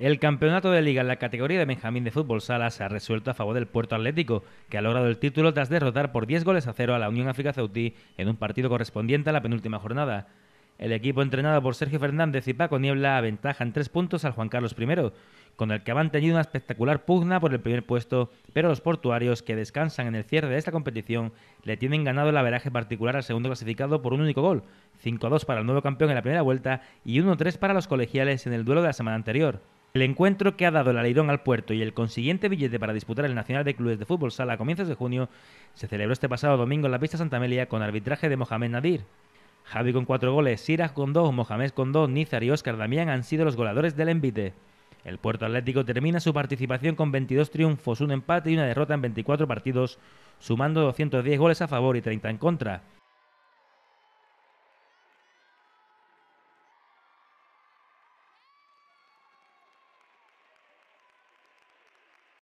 El campeonato de liga en la categoría de Benjamín de Fútbol Sala se ha resuelto a favor del Puerto Atlético, que ha logrado el título tras derrotar por 10 goles a cero a la Unión África Ceutí en un partido correspondiente a la penúltima jornada. El equipo entrenado por Sergio Fernández y Paco Niebla aventaja en tres puntos al Juan Carlos I, con el que han tenido una espectacular pugna por el primer puesto, pero los portuarios, que descansan en el cierre de esta competición, le tienen ganado el averaje particular al segundo clasificado por un único gol, 5-2 para el nuevo campeón en la primera vuelta y 1-3 para los colegiales en el duelo de la semana anterior. El encuentro que ha dado el aleirón al puerto y el consiguiente billete para disputar el Nacional de Clubes de Fútbol Sala a comienzos de junio se celebró este pasado domingo en la pista Santa Amelia con arbitraje de Mohamed Nadir. Javi con cuatro goles, Siraj con dos, Mohamed con dos, Nizar y Oscar, Damián han sido los goleadores del envite. El Puerto Atlético termina su participación con 22 triunfos, un empate y una derrota en 24 partidos, sumando 210 goles a favor y 30 en contra.